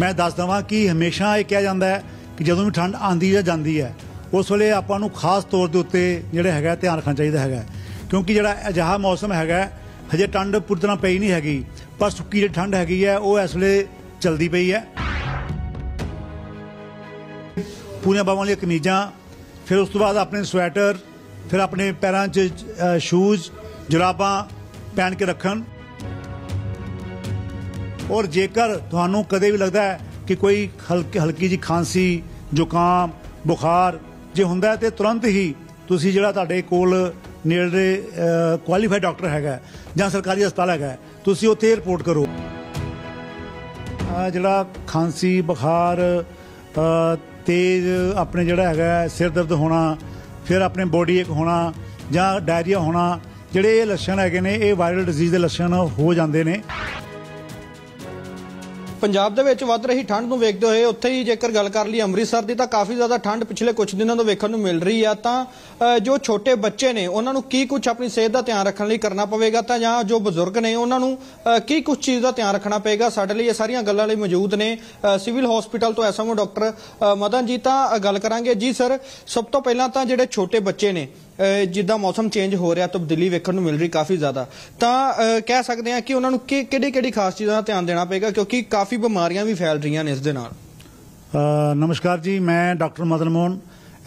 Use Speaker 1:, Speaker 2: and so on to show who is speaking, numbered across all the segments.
Speaker 1: ਮੈਂ ਦੱਸ ਦਵਾਂ ਕਿ ਹਮੇਸ਼ਾ ਇਹ ਕਿਹਾ ਜਾਂਦਾ ਹੈ ਕਿ ਜਦੋਂ ਵੀ ਠੰਡ ਆਂਦੀ ਜਾਂ ਜਾਂਦੀ ਹੈ ਉਸ ਵੇਲੇ ਆਪਾਂ ਨੂੰ ਖਾਸ ਤੌਰ ਦੇ ਉੱਤੇ ਜਿਹੜਾ ਹੈਗਾ ਧਿਆਨ ਰੱਖਣਾ ਚਾਹੀਦਾ ਹੈਗਾ ਕਿਉਂਕਿ ਜਿਹੜਾ ਅਜਿਹਾ ਮੌਸਮ ਹੈਗਾ ਹਜੇ ਠੰਡ ਪੂਰੀ ਤਰ੍ਹਾਂ ਪਈ ਨਹੀਂ ਹੈਗੀ ਪਰ ਸੁੱਕੀ ਜਿਹੜੀ ਠੰਡ ਹੈਗੀ ਹੈ ਉਹ ਇਸ ਵੇਲੇ ਚਲਦੀ ਪਈ ਹੈ ਪੂਰੇ ਬਾਵਾਂ ਲਈ ਕਮੀਜ਼ਾਂ ਫਿਰ ਉਸ ਤੋਂ ਬਾਅਦ ਆਪਣੇ ਸਵੈਟਰ ਫਿਰ ਆਪਣੇ ਪੈਰਾਂ 'ਚ ਸ਼ੂਜ਼ ਜੁਰਾਬਾਂ ਪਹਿਨ ਕੇ ਰੱਖਣ ਔਰ ਜੇਕਰ ਤੁਹਾਨੂੰ ਕਦੇ ਵੀ ਲੱਗਦਾ ਹੈ ਕਿ ਕੋਈ ਹਲਕੀ ਹਲਕੀ ਜੀ ਖਾਂਸੀ ਜ਼ੁਕਾਮ ਬੁਖਾਰ ਜੇ ਹੁੰਦਾ ਤੇ ਤੁਰੰਤ ਹੀ ਤੁਸੀਂ ਜਿਹੜਾ ਤੁਹਾਡੇ ਕੋਲ ਨੇੜੇ ਕੁਆਲੀਫਾਈਡ ਡਾਕਟਰ ਹੈਗਾ ਜਾਂ ਸਰਕਾਰੀ ਹਸਪਤਾਲ ਹੈਗਾ ਤੁਸੀਂ ਉੱਥੇ ਰਿਪੋਰਟ ਕਰੋ ਜਿਹੜਾ ਖਾਂਸੀ ਬੁਖਾਰ ਤੇਜ਼ ਆਪਣੇ ਜਿਹੜਾ ਹੈਗਾ ਸਿਰ ਦਰਦ ਹੋਣਾ ਫਿਰ ਆਪਣੇ ਬੋਡੀ ਇੱਕ ਹੋਣਾ ਜਾਂ ਡਾਇਰੀਆ ਹੋਣਾ ਜਿਹੜੇ ਇਹ ਲੱਛਣ ਹੈਗੇ ਨੇ ਇਹ ਵਾਇਰਲ
Speaker 2: ਡਿਜ਼ੀਜ਼ ਦੇ ਲੱਛਣ ਹੋ ਜਾਂਦੇ ਨੇ ਪੰਜਾਬ ਦੇ ਵਿੱਚ ਵੱਧ ਰਹੀ ਠੰਡ ਨੂੰ ਵੇਖਦੇ ਹੋਏ ਉੱਥੇ ਹੀ ਜੇਕਰ ਗੱਲ ਕਰ ਲਈ ਅੰਮ੍ਰਿਤਸਰ ਦੀ ਤਾਂ ਕਾਫੀ ਜ਼ਿਆਦਾ ਠੰਡ ਪਿਛਲੇ ਕੁਝ ਦਿਨਾਂ ਤੋਂ ਵੇਖਣ ਨੂੰ ਮਿਲ ਰਹੀ ਆ ਤਾਂ ਜੋ ਛੋਟੇ ਬੱਚੇ ਨੇ ਉਹਨਾਂ ਨੂੰ ਕੀ ਕੁਝ ਆਪਣੀ ਸਿਹਤ ਦਾ ਧਿਆਨ ਰੱਖਣ ਲਈ ਕਰਨਾ ਪਵੇਗਾ ਤਾਂ ਜਾਂ ਜੋ ਬਜ਼ੁਰਗ ਨੇ ਉਹਨਾਂ ਨੂੰ ਕੀ ਕੁਝ ਚੀਜ਼ ਦਾ ਧਿਆਨ ਰੱਖਣਾ ਪਵੇਗਾ ਸਾਡੇ ਲਈ ਇਹ ਸਾਰੀਆਂ ਗੱਲਾਂ ਲਈ ਮੌਜੂਦ ਨੇ ਸਿਵਲ ਹਸਪੀਟਲ ਤੋਂ ਐਸਐਮਓ ਡਾਕਟਰ ਮਦਨ ਜੀ ਤਾਂ ਗੱਲ ਕਰਾਂਗੇ ਜੀ ਸਰ ਸਭ ਤੋਂ ਪਹਿਲਾਂ ਤਾਂ ਜਿਹੜੇ ਛੋਟੇ ਬੱਚੇ ਨੇ ਜਿੱਦਾਂ ਮੌਸਮ ਚੇਂਜ ਹੋ ਰਿਹਾ ਤਬਦੀਲੀ ਵੇਖਣ ਨੂੰ ਮਿਲ ਰਹੀ ਕਾਫੀ ਜ਼ਿਆਦਾ ਤਾਂ ਕਹਿ ਸਕਦੇ ਆ ਕਿ ਉਹਨਾਂ ਨੂੰ ਕਿਹੜੀ ਕਿਹੜੀ ਖਾਸ ਚੀਜ਼ਾਂ ਦਾ ਧਿਆਨ ਦੇਣਾ ਪਏਗਾ ਕਿਉਂਕਿ ਕਾਫੀ ਬਿਮਾਰੀਆਂ ਵੀ ਫੈਲ ਰਹੀਆਂ ਨੇ ਇਸ ਦੇ ਨਾਲ
Speaker 1: ਨਮਸਕਾਰ ਜੀ ਮੈਂ doctor Madan Mohan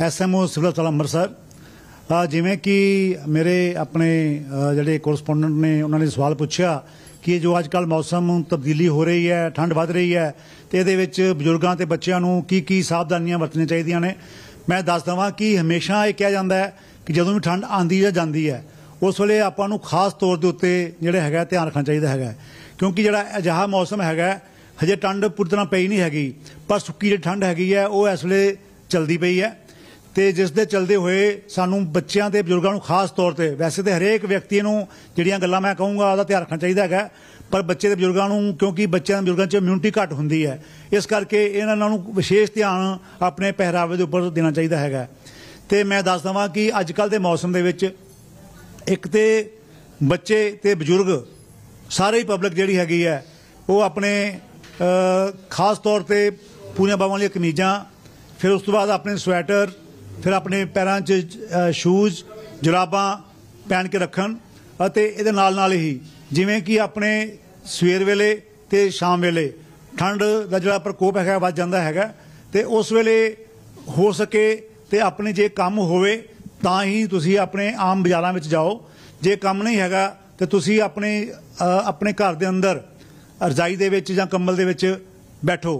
Speaker 1: SMO civil ਹਸਪਤਾਲ ਅੰਮ੍ਰਿਤਸਰ ਜਿਵੇਂ ਕਿ ਮੇਰੇ ਆਪਣੇ ਜਿਹੜੇ ਕੋਰਸਪੋਂਡੈਂਟ ਨੇ ਉਹਨਾਂ ਨੇ ਸਵਾਲ ਪੁੱਛਿਆ ਕਿ ਜੋ ਅੱਜ ਕੱਲ ਮੌਸਮ ਤਬਦੀਲੀ ਹੋ ਰਹੀ ਹੈ ਠੰਡ ਵੱਧ ਰਹੀ ਹੈ ਤੇ ਇਹਦੇ ਵਿੱਚ ਬਜ਼ੁਰਗਾਂ ਤੇ ਬੱਚਿਆਂ ਨੂੰ ਕੀ ਕੀ ਸਾਵਧਾਨੀਆਂ ਵਰਤਣੀਆਂ ਚਾਹੀਦੀਆਂ ਨੇ ਮੈਂ ਦੱਸ ਦਵਾਂ ਕਿ ਹਮੇਸ਼ਾ ਇਹ ਕਿਹਾ ਜਾਂਦਾ ਹੈ ਕਿ ਜਦੋਂ ਵੀ ਠੰਡ ਆਂਦੀ ਜਾਂ ਜਾਂਦੀ ਹੈ ਉਸ ਵੇਲੇ ਆਪਾਂ ਨੂੰ ਖਾਸ ਤੌਰ ਦੇ ਉੱਤੇ ਜਿਹੜਾ ਹੈਗਾ ਧਿਆਨ ਰੱਖਣਾ ਚਾਹੀਦਾ ਹੈਗਾ ਕਿਉਂਕਿ ਜਿਹੜਾ ਅਜਿਹਾ ਮੌਸਮ ਹੈਗਾ ਹਜੇ ਠੰਡ ਪੂਰੀ ਤਰ੍ਹਾਂ ਪਈ ਨਹੀਂ ਹੈਗੀ ਪਰ ਸੁੱਕੀ ਜਿਹੜੀ ਠੰਡ ਹੈਗੀ ਹੈ ਉਹ ਇਸ ਵੇਲੇ ਚਲਦੀ ਪਈ ਹੈ ਤੇ ਜਿਸ ਦੇ ਚਲਦੇ ਹੋਏ ਸਾਨੂੰ ਬੱਚਿਆਂ ਤੇ ਬਜ਼ੁਰਗਾਂ ਨੂੰ ਖਾਸ ਤੌਰ ਤੇ ਵੈਸੇ ਤੇ ਹਰੇਕ ਵਿਅਕਤੀ ਨੂੰ ਜਿਹੜੀਆਂ ਗੱਲਾਂ ਮੈਂ ਕਹੂੰਗਾ ਉਹਦਾ ਧਿਆਨ ਰੱਖਣਾ ਚਾਹੀਦਾ ਹੈਗਾ ਪਰ ਬੱਚੇ ਤੇ ਬਜ਼ੁਰਗਾਂ ਨੂੰ ਕਿਉਂਕਿ ਬੱਚਿਆਂ ਤੇ ਬਜ਼ੁਰਗਾਂ 'ਚ ਇਮਿਊਨਿਟੀ ਘੱਟ ਹੁੰਦੀ ਹੈ ਇਸ ਕਰਕੇ ਇਹਨਾਂ ਨੂੰ ਵਿਸ਼ੇਸ਼ ਧਿਆਨ ਆਪਣੇ ਪਹਿਰਾਵੇ ਦੇ ਉੱਪਰ ਦੇਣਾ ਚਾਹੀਦਾ ਹੈਗਾ ਤੇ ਮੈਂ ਦੱਸ ਦਵਾਂ ਕਿ ਅੱਜ ਕੱਲ ਦੇ ਮੌਸਮ ਦੇ ਵਿੱਚ ਇੱਕ ਤੇ ਬੱਚੇ ਤੇ ਬਜ਼ੁਰਗ ਸਾਰੇ ਹੀ ਪਬਲਿਕ ਜਿਹੜੀ ਹੈਗੀ ਹੈ ਉਹ ਆਪਣੇ ਖਾਸ ਤੌਰ ਤੇ ਪੂਰੀਆਂ ਬਾਵਾਂ ਵਾਲੀਆਂ ਕਮੀਜ਼ਾਂ ਫਿਰ ਉਸ ਤੋਂ ਬਾਅਦ ਆਪਣੇ ਸਵੈਟਰ ਫਿਰ ਆਪਣੇ ਪੈਰਾਂ 'ਚ ਸ਼ੂਜ਼ ਜੁਰਾਬਾਂ ਪਹਿਨ ਕੇ ਰੱਖਣ ਅਤੇ ਇਹਦੇ ਨਾਲ ਨਾਲ ਹੀ ਜਿਵੇਂ ਕਿ ਆਪਣੇ ਸਵੇਰ ਵੇਲੇ ਤੇ ਸ਼ਾਮ ਵੇਲੇ ਠੰਡ ਦਾ ਜਿਹੜਾ ਪ੍ਰਕੋਪ ਹੈਗਾ ਵੱਜ ਜਾਂਦਾ ਹੈਗਾ ਤੇ ਉਸ ਵੇਲੇ ਹੋ ਸਕੇ ਤੇ ਆਪਣੇ ਜੇ ਕੰਮ ਹੋਵੇ ਤਾਂ ਹੀ ਤੁਸੀਂ ਆਪਣੇ ਆਮ ਬਾਜ਼ਾਰਾਂ ਵਿੱਚ ਜਾਓ ਜੇ ਕੰਮ ਨਹੀਂ ਹੈਗਾ ਤੇ ਤੁਸੀਂ ਆਪਣੇ ਆਪਣੇ ਘਰ ਦੇ ਅੰਦਰ ਰਜਾਈ ਦੇ ਵਿੱਚ ਜਾਂ ਕੰਬਲ ਦੇ ਵਿੱਚ ਬੈਠੋ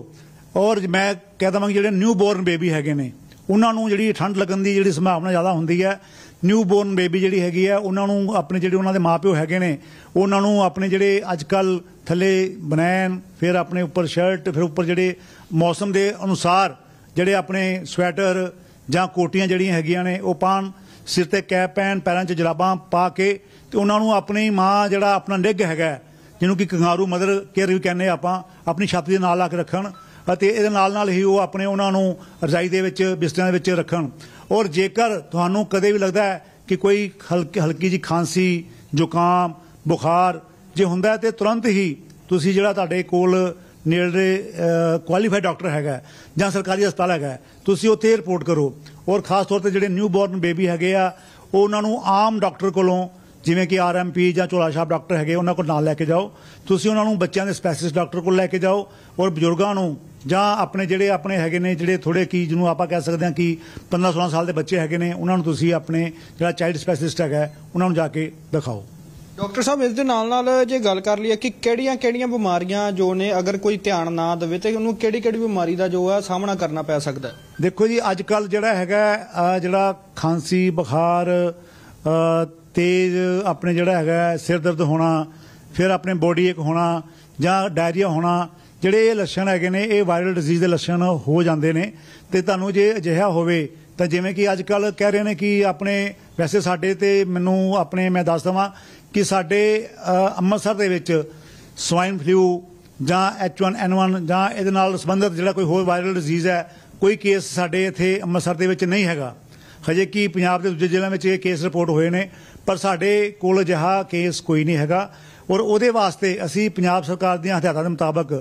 Speaker 1: ਔਰ ਮੈਂ ਕਹਿ ਦਵਾਂ ਜਿਹੜੇ ਨਿਊ ਬੋਰਨ ਬੇਬੀ ਹੈਗੇ ਨੇ ਉਹਨਾਂ ਨੂੰ ਜਿਹੜੀ ਠੰਡ ਲੱਗਣ ਦੀ ਜਿਹੜੀ ਸੰਭਾਵਨਾ ਜ਼ਿਆਦਾ ਹੁੰਦੀ ਹੈ ਨਿਊ ਬੋਰਨ ਬੇਬੀ ਜਿਹੜੀ ਹੈਗੀ ਆ ਉਹਨਾਂ ਨੂੰ ਆਪਣੇ ਜਿਹੜੇ ਉਹਨਾਂ ਦੇ ਮਾਪਿਓ ਹੈਗੇ ਨੇ ਉਹਨਾਂ ਨੂੰ ਆਪਣੇ ਜਿਹੜੇ ਅੱਜ ਕੱਲ ਥੱਲੇ ਬਨੈਣ ਫਿਰ ਆਪਣੇ ਉੱਪਰ ਸ਼ਰਟ ਫਿਰ ਉੱਪਰ ਜਿਹੜੇ ਮੌਸਮ ਦੇ ਅਨੁਸਾਰ ਜਿਹੜੇ ਆਪਣੇ ਸਵੈਟਰ ਜਾਂ ਕੋਟੀਆਂ ਜਿਹੜੀਆਂ ਹੈਗੀਆਂ ਨੇ ਉਹ ਪਾਣ ਸਿਰ ਤੇ ਕੈਪ ਪਹਿਨ ਪੈਰਾਂ 'ਚ ਜਰਾਬਾਂ ਪਾ ਕੇ ਤੇ ਉਹਨਾਂ ਨੂੰ ਆਪਣੀ ਮਾਂ ਜਿਹੜਾ ਆਪਣਾ ਨਿੱਘ ਹੈਗਾ ਜਿਹਨੂੰ ਕਿ ਕੰਗਾਰੂ ਮਦਰ ਕੇਅਰ ਵੀ ਕਹਿੰਦੇ ਆਪਾਂ ਆਪਣੀ ਛਾਤੀ ਦੇ ਨਾਲ ਲਾ ਕੇ ਰੱਖਣ ਅਤੇ ਇਹਦੇ ਨਾਲ ਨਾਲ ਹੀ ਉਹ ਆਪਣੇ ਉਹਨਾਂ ਨੂੰ ਰਜਾਈ ਦੇ ਵਿੱਚ ਬਿਸਤਰਿਆਂ ਦੇ ਵਿੱਚ ਰੱਖਣ ਔਰ ਜੇਕਰ ਤੁਹਾਨੂੰ ਕਦੇ ਵੀ ਲੱਗਦਾ ਹੈ ਕਿ ਕੋਈ ਹਲਕੀ ਹਲਕੀ ਜੀ ਖਾਂਸੀ ਜ਼ੁਕਾਮ ਬੁਖਾਰ ਜੇ ਹੁੰਦਾ ਤੇ ਤੁਰੰਤ ਹੀ ਤੁਸੀਂ ਜਿਹੜਾ ਤੁਹਾਡੇ ਕੋਲ ਨੇੜੇ ਕੁਆਲੀਫਾਈਡ ਡਾਕਟਰ ਹੈਗਾ ਜਾਂ ਸਰਕਾਰੀ ਹਸਪਤਾਲ ਹੈਗਾ ਤੁਸੀਂ ਉੱਥੇ ਰਿਪੋਰਟ ਕਰੋ ਔਰ ਖਾਸ ਤੌਰ ਤੇ ਜਿਹੜੇ ਨਿਊ ਬੋਰਨ ਬੇਬੀ ਹੈਗੇ ਆ ਉਹਨਾਂ ਨੂੰ ਆਮ ਡਾਕਟਰ ਕੋਲੋਂ ਜਿਵੇਂ ਕਿ ਆਰਐਮਪੀ ਜਾਂ ਚੋਲਾ ਸਾਹਿਬ ਡਾਕਟਰ ਹੈਗੇ ਉਹਨਾਂ ਕੋਲ ਨਾਲ ਲੈ ਕੇ ਜਾਓ ਤੁਸੀਂ ਉਹਨਾਂ ਨੂੰ ਬੱਚਿਆਂ ਦੇ ਸਪੈਸ਼ਲਿਸਟ ਡਾਕਟਰ ਕੋਲ ਲੈ ਕੇ ਜਾਓ ਔਰ ਬਜ਼ੁਰਗਾਂ ਨੂੰ ਜਾਂ ਆਪਣੇ ਜਿਹੜੇ ਆਪਣੇ ਹੈਗੇ ਨੇ ਜਿਹੜੇ ਥੋੜੇ ਕੀ ਜਿਹਨੂੰ ਆਪਾਂ ਕਹਿ ਸਕਦੇ ਹਾਂ ਕਿ 15 16 ਸਾਲ ਦੇ ਬੱਚੇ ਹੈਗੇ ਨੇ ਉਹਨਾਂ ਨੂੰ ਤੁਸੀਂ ਆਪਣੇ ਜਿਹੜਾ ਚਾਈਲਡ ਸਪੈਸ਼ਲਿਸਟ ਹੈਗਾ ਉਹਨਾਂ ਨੂੰ ਜਾ ਕੇ ਦਿਖਾਓ
Speaker 2: ਡਾਕਟਰ ਸਾਹਿਬ ਇਸ ਦੇ ਨਾਲ ਨਾਲ ਜੇ ਗੱਲ ਕਰ ਲਈਏ ਕਿ ਕਿਹੜੀਆਂ ਕਿਹੜੀਆਂ ਬਿਮਾਰੀਆਂ ਜੋ ਨੇ ਅਗਰ ਕੋਈ ਧਿਆਨ ਨਾ ਦੇਵੇ ਤੇ ਉਹਨੂੰ ਕਿਹੜੀ ਕਿਹੜੀ ਬਿਮਾਰੀ ਦਾ ਜੋ ਹੈ ਸਾਹਮਣਾ ਕਰਨਾ ਪੈ ਸਕਦਾ ਦੇਖੋ ਜੀ ਅੱਜ ਕੱਲ ਜਿਹੜਾ ਹੈਗਾ ਜਿਹੜਾ
Speaker 1: ਖਾਂਸੀ ਬੁਖਾਰ ਤੇਜ਼ ਆਪਣੇ ਜਿਹੜਾ ਹੈਗਾ ਸਿਰ ਦਰਦ ਹੋਣਾ ਫਿਰ ਆਪਣੇ ਬੋਡੀ ਇੱਕ ਹੋਣਾ ਜਾਂ ਡਾਇਰੀਆ ਹੋਣਾ ਜਿਹੜੇ ਇਹ ਲੱਛਣ ਹੈਗੇ ਨੇ ਇਹ ਵਾਇਰਲ ਡਿਜ਼ੀਜ਼ ਦੇ ਲੱਛਣ ਹੋ ਜਾਂਦੇ ਨੇ ਤੇ ਤੁਹਾਨੂੰ ਜੇ ਅਜਿਹਾ ਹੋਵੇ ਤਾਂ ਜਿਵੇਂ ਕਿ ਅੱਜ ਕੱਲ ਕਹਿ ਰਹੇ ਨੇ ਕਿ ਆਪਣੇ ਵੈਸੇ ਸਾਡੇ ਤੇ ਮੈਨੂੰ ਆਪਣੇ ਮੈਂ ਦੱਸ ਦਵਾਂ ਕਿ ਸਾਡੇ ਅੰਮ੍ਰਿਤਸਰ ਦੇ ਵਿੱਚ ਸਵਾਈਨ ਫਲੂ ਜਾਂ H1N1 ਜਾਂ ਇਹਦੇ ਨਾਲ ਸੰਬੰਧਿਤ ਜਿਹੜਾ ਕੋਈ ਹੋਰ ਵਾਇਰਲ ਡਿਜ਼ੀਜ਼ ਹੈ ਕੋਈ ਕੇਸ ਸਾਡੇ ਇੱਥੇ ਅੰਮ੍ਰਿਤਸਰ ਦੇ ਵਿੱਚ ਨਹੀਂ ਹੈਗਾ ਹਜੇ ਕੀ ਪੰਜਾਬ ਦੇ ਦੂਜੇ ਜ਼ਿਲ੍ਹਿਆਂ ਵਿੱਚ ਇਹ ਕੇਸ ਰਿਪੋਰਟ ਹੋਏ ਨੇ ਪਰ ਸਾਡੇ ਕੋਲ ਜਹਾ ਕੇਸ ਕੋਈ ਨਹੀਂ ਹੈਗਾ ਔਰ ਉਹਦੇ ਵਾਸਤੇ ਅਸੀਂ ਪੰਜਾਬ ਸਰਕਾਰ ਦੀਆਂ ਹਦਾਇਤਾਂ ਦੇ ਮੁਤਾਬਕ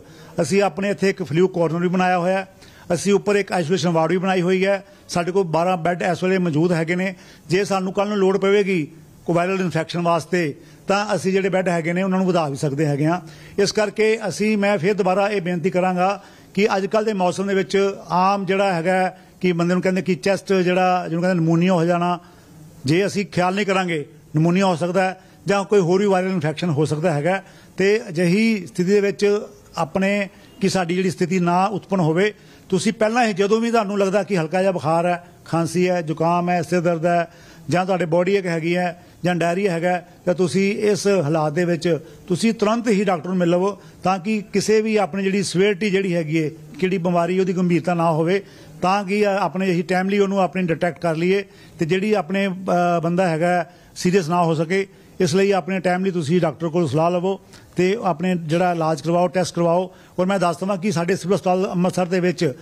Speaker 1: ਅਸੀਂ ਆਪਣੇ ਇੱਥੇ ਇੱਕ ਫਲੂ ਕਾਰਨਰ ਵੀ ਬਣਾਇਆ ਹੋਇਆ ਹੈ ਅਸੀਂ ਉੱਪਰ ਇੱਕ ਆਈਸੋਲੇਸ਼ਨ ਵਾਰਡ ਵੀ ਬਣਾਈ ਹੋਈ ਹੈ ਸਾਡੇ ਕੋਲ 12 ਬੈੱਡ ਇਸ ਵੇਲੇ ਮੌਜੂਦ ਹੈਗੇ ਨੇ ਜੇ ਸਾਨੂੰ ਕੱਲ ਨੂੰ ਲੋੜ ਪਵੇਗੀ ਵਾਇਰਲ ਇਨਫੈਕਸ਼ਨ ਵਾਸਤੇ ਤਾਂ ਅਸੀਂ ਜਿਹੜੇ ਬੈੱਡ ਹੈਗੇ ਨੇ ਉਹਨਾਂ ਨੂੰ ਵਧਾ ਵੀ ਸਕਦੇ ਹੈਗੇ ਆ ਇਸ ਕਰਕੇ ਅਸੀਂ ਮੈਂ ਫਿਰ ਦੁਬਾਰਾ ਇਹ ਬੇਨਤੀ ਕਰਾਂਗਾ ਕਿ ਅੱਜ ਕੱਲ ਦੇ ਮੌਸਮ ਦੇ ਵਿੱਚ ਆਮ ਜਿਹੜਾ ਹੈਗਾ ਕਿ ਬੰਦੇ ਨੂੰ ਕਹਿੰਦੇ ਕਿ ਚੈਸਟ ਜਿਹੜਾ ਜਿਹਨੂੰ ਕਹਿੰਦੇ ਨਮੂਨੀਆ ਹੋ ਜਾਣਾ ਜੇ ਅਸੀਂ ਖਿਆਲ ਨਹੀਂ ਕਰਾਂਗੇ ਨਮੂਨੀਆ ਹੋ ਸਕਦਾ ਹੈ ਜਾਂ ਕੋਈ ਹੋਰ ਵੀ ਵਾਇਰਲ ਇਨਫੈਕਸ਼ਨ ਹੋ ਸਕਦਾ ਹੈਗਾ ਤੇ ਅਜਿਹੀ ਸਥਿਤੀ ਦੇ ਵਿੱਚ ਆਪਣੇ ਕਿ ਸਾਡੀ ਜਿਹੜੀ ਸਥਿਤੀ ਨਾ ਉਤਪਨ ਹੋਵੇ ਤੁਸੀਂ ਪਹਿਲਾਂ ਹੀ ਜਦੋਂ ਵੀ ਤੁਹਾਨੂੰ ਲੱਗਦਾ ਕਿ ਹਲਕਾ ਜਿਹਾ ਬੁਖਾਰ ਹੈ ਖਾਂਸੀ ਹੈ ਜ਼ੁਕਾਮ ਹੈ ਸਿਰ ਦਰਦ ਹੈ ਜਾਂ ਤੁਹਾਡੇ ਬੋਡੀ ਇੱਕ ਹੈਗੀ ਹੈ ਜਾਂ ਡਾਇਰੀਆ ਹੈਗਾ ਤਾਂ ਤੁਸੀਂ ਇਸ ਹਾਲਾਤ ਦੇ ਵਿੱਚ ਤੁਸੀਂ ਤੁਰੰਤ ਹੀ ਡਾਕਟਰ ਨੂੰ ਮਿਲ ਲਵੋ ਤਾਂ ਕਿ ਕਿਸੇ ਵੀ ਆਪਣੀ ਜਿਹੜੀ ਸਵੇਰਟੀ ਜਿਹੜੀ ਹੈਗੀ ਹੈ ਕਿਹੜੀ ਬਿਮਾਰੀ ਉਹਦੀ ਗੰਭੀਰਤਾ ਨਾ ਹੋਵੇ ਤਾਂ ਕਿ ਆਪਣੇ ਅਸੀਂ ਟਾਈਮਲੀ ਉਹਨੂੰ ਆਪਣੇ ਡਿਟੈਕਟ ਕਰ ਲਈਏ ਤੇ ਜਿਹੜੀ ਆਪਣੇ ਬੰਦਾ ਹੈਗਾ ਸੀਰੀਅਸ ਨਾ ਹੋ ਸਕੇ ਇਸ ਲਈ ਆਪਣੇ ਟਾਈਮਲੀ ਤੁਸੀਂ ਡਾਕਟਰ ਕੋਲ ਸਲਾਹ ਲਵੋ ਤੇ ਆਪਣੇ ਜਿਹੜਾ ਇਲਾਜ ਕਰਵਾਓ ਟੈਸਟ ਕਰਵਾਓ ਔਰ ਮੈਂ ਦੱਸ ਦਵਾਂ ਕਿ ਸਾਡੇ ਸਿਵਲ ਹਸਪਤਾਲ ਅੰਮ੍ਰਿਤਸਰ ਦੇ ਵਿੱਚ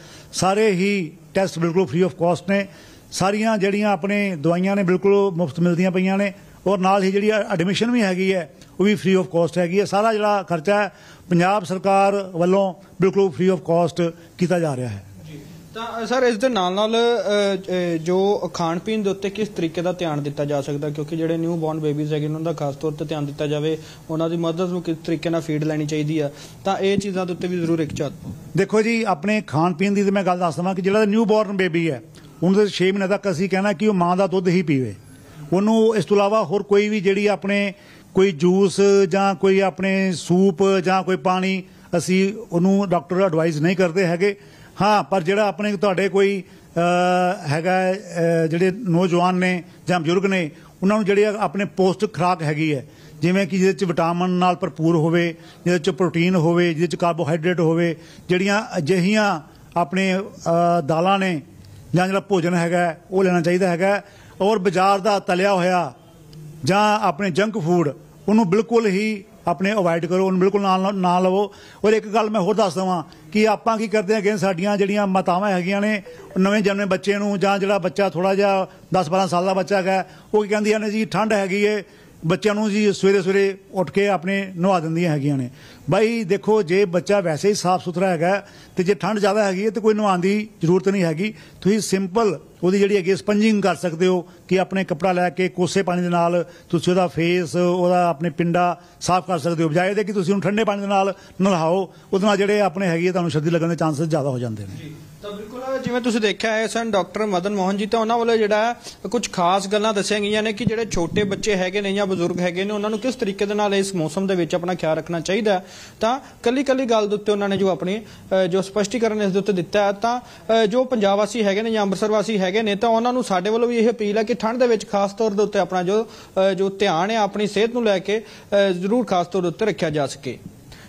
Speaker 1: ਸਾਰੇ ਹੀ ਟੈਸਟ ਬਿਲਕੁਲ ਫ੍ਰੀ ਆਫ ਕਾਸਟ ਨੇ ਸਾਰੀਆਂ ਜਿਹੜੀਆਂ ਆਪਣੇ ਦਵਾਈਆਂ ਨੇ ਬਿਲਕੁਲ ਮੁਫਤ ਮਿਲਦੀਆਂ ਪਈਆਂ ਨੇ ਔਰ ਨਾਲ ਹੀ ਜਿਹੜੀ ਐਡਮਿਸ਼ਨ ਵੀ ਹੈਗੀ ਹੈ ਉਹ ਵੀ ਫ੍ਰੀ ਆਫ ਕਾਸਟ ਹੈਗੀ ਹੈ ਸਾਰਾ ਜਿਹੜਾ ਖਰਚਾ ਪੰਜਾਬ ਸਰਕਾਰ ਵੱਲੋਂ ਬਿਲਕੁਲ ਫ੍ਰੀ ਆਫ ਕਾਸਟ ਕੀਤਾ ਜਾ ਰਿਹਾ ਹੈ
Speaker 2: ਤਾਂ ਸਰ ਇਸ ਦੇ ਨਾਲ ਨਾਲ ਜੋ ਖਾਣ ਪੀਣ ਦੇ ਉੱਤੇ ਕਿਸ ਤਰੀਕੇ ਦਾ ਧਿਆਨ ਦਿੱਤਾ ਜਾ ਸਕਦਾ ਕਿਉਂਕਿ ਜਿਹੜੇ ਨਿਊ ਬੌਰਨ ਬੇਬੀਜ਼ ਹੈਗੇ ਉਹਨਾਂ ਦਾ ਖਾਸ ਤੌਰ ਤੇ ਧਿਆਨ ਦਿੱਤਾ ਜਾਵੇ ਉਹਨਾਂ ਦੀ ਮਦਦ ਨੂੰ ਕਿਸ ਤਰੀਕੇ ਨਾਲ ਫੀਡ ਲੈਣੀ ਚਾਹੀਦੀ ਆ ਤਾਂ ਇਹ ਚੀਜ਼ਾਂ ਦੇ ਉੱਤੇ ਵੀ ਜ਼ਰੂਰ ਇੱਕ ਚਾਤ ਦੇਖੋ ਜੀ
Speaker 1: ਆਪਣੇ ਖਾਣ ਪੀਣ ਦੀ ਤੇ ਮੈਂ ਗੱਲ ਦੱਸ ਦਵਾਂ ਕਿ ਜਿਹੜਾ ਨਿਊ ਬੌਰਨ ਬੇਬੀ ਹੈ ਉਹਨੂੰ 6 ਮਹੀਨੇ ਤੱਕ ਅਸੀਂ ਕਹਿਣਾ ਕਿ ਉਹ ਮਾਂ ਦਾ ਦੁੱਧ ਹੀ ਪੀਵੇ ਉਹਨੂੰ ਇਸ ਤੋਂ ਇਲਾਵਾ ਹੋਰ ਕੋਈ ਵੀ ਜਿਹੜੀ ਆਪਣੇ ਕੋਈ ਜੂਸ ਜਾਂ ਕੋਈ ਆਪਣੇ ਸੂਪ ਜਾਂ ਕੋਈ ਪਾਣੀ ਅਸੀਂ ਉਹਨੂੰ ਡਾਕਟਰ ਐਡਵਾਈਸ ਨਹੀਂ ਕਰਦੇ ਹੈਗੇ ਹਾਂ ਪਰ ਜਿਹੜਾ ਆਪਣੇ ਤੁਹਾਡੇ ਕੋਈ ਹੈਗਾ ਜਿਹੜੇ ਨੌਜਵਾਨ ਨੇ ਜਾਂ ਬਜ਼ੁਰਗ ਨੇ ਉਹਨਾਂ ਨੂੰ ਜਿਹੜੇ ਆਪਣੇ ਪੋਸਟ ਖਰਾਕ ਹੈਗੀ ਹੈ ਜਿਵੇਂ ਕਿ ਜਿਹਦੇ ਵਿੱਚ ਵਿਟਾਮਿਨ ਨਾਲ ਭਰਪੂਰ ਹੋਵੇ ਜਿਹਦੇ ਵਿੱਚ ਪ੍ਰੋਟੀਨ ਹੋਵੇ ਜਿਹਦੇ ਵਿੱਚ ਕਾਰਬੋਹਾਈਡਰੇਟ ਹੋਵੇ ਜਿਹੜੀਆਂ ਅਜਿਹੀਆਂ ਆਪਣੇ ਦਾਲਾਂ ਨੇ ਜਾਂ ਜਿਹੜਾ ਭੋਜਨ ਹੈਗਾ ਉਹ ਲੈਣਾ ਚਾਹੀਦਾ ਹੈਗਾ ਔਰ ਬਾਜ਼ਾਰ ਦਾ ਤਲਿਆ ਹੋਇਆ ਜਾਂ ਆਪਣੇ ਜੰਕ ਫੂਡ ਉਹਨੂੰ ਬਿਲਕੁਲ ਹੀ ਆਪਣੇ ਅਵੋਇਡ ਕਰੋ ਉਹਨੂੰ ਬਿਲਕੁਲ ਨਾਲ ਨਾ ਲਵੋ ਔਰ ਇੱਕ ਗੱਲ ਮੈਂ ਹੋਰ ਦੱਸ ਦਵਾਂ ਕਿ ਆਪਾਂ ਕੀ ਕਰਦੇ ਹਾਂ ਕਿ ਸਾਡੀਆਂ ਜਿਹੜੀਆਂ ਮਾਤਾਵਾਂ ਹੈਗੀਆਂ ਨੇ ਨਵੇਂ ਜਨਮੇ ਬੱਚੇ ਨੂੰ ਜਾਂ ਜਿਹੜਾ ਬੱਚਾ ਥੋੜਾ ਜਿਹਾ 10-12 ਸਾਲ ਦਾ ਬੱਚਾ ਹੈ ਉਹ ਕੀ ਕਹਿੰਦੀਆਂ ਨੇ ਜੀ ਠੰਡ ਹੈਗੀ ਏ ਬੱਚਿਆਂ ਨੂੰ ਜੀ ਸਵੇਰੇ ਸਵੇਰੇ ਉੱਠ ਕੇ ਆਪਣੇ ਨਵਾ ਦਿੰਦੀਆਂ ਹੈਗੀਆਂ ਨੇ ਬਾਈ ਦੇਖੋ ਜੇ ਬੱਚਾ ਵੈਸੇ ਹੀ ਸਾਫ਼ ਸੁਥਰਾ ਹੈਗਾ ਤੇ ਜੇ ਠੰਡ ਜ਼ਿਆਦਾ ਹੈਗੀ ਹੈ ਤੇ ਕੋਈ ਨਵਾਂ ਦੀ ਜ਼ਰੂਰਤ ਨਹੀਂ ਹੈਗੀ ਤੁਸੀਂ ਸਿੰਪਲ ਉਹਦੀ ਜਿਹੜੀ ਹੈਗੀ ਸਪੰਜਿੰਗ ਕਰ ਸਕਦੇ ਹੋ ਕਿ ਆਪਣੇ ਕੱਪੜਾ ਲੈ ਕੇ ਕੋਸੇ ਪਾਣੀ ਦੇ ਨਾਲ ਤੁਸੀਂ ਉਹਦਾ ਫੇਸ ਉਹਦਾ ਆਪਣੇ ਪਿੰਡਾ ਸਾਫ਼ ਕਰ ਸਕਦੇ ਹੋ ਬਜਾਏ ਦੇ ਕਿ ਤੁਸੀਂ ਉਹਨੂੰ ਠੰਡੇ ਪਾਣੀ ਦੇ ਨਾਲ ਨਲਾਓ ਉਹਦੇ ਨਾਲ ਜਿਹੜੇ ਆਪਣੇ ਹੈਗੇ ਤੁਹਾਨੂੰ ਸਰਦੀ ਲੱਗਣ ਦੇ ਚਾਂਸਸ ਜ਼ਿਆਦਾ ਹੋ ਜਾਂਦੇ ਨੇ ਜੀ
Speaker 2: ਤਾਂ ਬਿਲਕੁਲ ਜਿਵੇਂ ਤੁਸੀਂ ਦੇਖਿਆ ਹੈ ਸਨ ਡਾਕਟਰ ਮਦਨ ਮੋਹਨ ਜੀ ਤਾਂ ਉਹਨਾਂ ਵੱਲੋਂ ਜਿਹੜਾ ਕੁਝ ਖਾਸ ਗੱਲਾਂ ਦੱਸੀਆਂ ਗਈਆਂ ਨੇ ਕਿ ਜਿਹੜੇ ਛੋਟੇ ਬੱਚੇ ਹੈਗੇ ਨੇ ਜਾਂ ਬਜ਼ੁਰਗ ਹੈਗੇ ਨੇ ਉਹਨਾਂ ਨੂੰ ਕਿਸ ਤਰੀਕੇ ਦੇ ਨਾਲ ਇਸ ਮੌਸਮ ਦੇ ਵਿੱਚ ਆਪਣਾ ਖਿਆਲ ਰੱਖਣਾ ਚਾਹੀਦਾ ਤਾਂ ਕੱਲੀ ਕੱਲੀ ਗੱਲ ਦੇ ਉੱਤੇ ਉਹਨਾਂ ਨੇ ਜੋ ਆਪਣੀ ਜੋ ਸਪਸ਼ਟੀਕਰਨ ਇਸ ਦੇ ਉੱਤੇ ਦਿੱਤਾ ਹੈ ਤਾਂ ਜੋ ਪੰਜਾਬ ਵਾਸੀ ਹੈਗੇ ਨੇ ਜਾਂ ਅੰਮ੍ਰਿਤਸਰ ਵਾਸੀ ਹੈਗੇ ਨੇ ਤਾਂ ਉਹਨਾਂ ਨੂੰ ਸਾਡੇ ਵੱਲੋਂ ਵੀ ਇਹ ਅਪੀਲ ਹੈ ਕਿ ਠੰਡ ਦੇ ਵਿੱਚ ਖਾਸ ਤੌਰ ਦੇ ਉੱਤੇ ਆਪਣਾ ਜੋ ਜੋ ਧਿਆਨ ਹੈ ਆਪਣੀ ਸਿਹਤ ਨੂੰ ਲੈ ਕੇ ਜ਼ਰੂਰ ਖਾਸ ਤੌਰ ਦੇ ਉੱਤੇ ਰੱਖਿਆ ਜਾ ਸਕੇ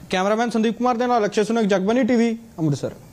Speaker 2: ਕੈਮਰਾਮੈਨ ਸੰਦੀਪ ਕੁਮਾਰ ਦੇ ਨਾਲ ਅਕਸ਼ੇ ਸੁਨਕ ਜਗਬਨੀ ਟੀਵੀ ਅੰਮ੍ਰਿਤਸਰ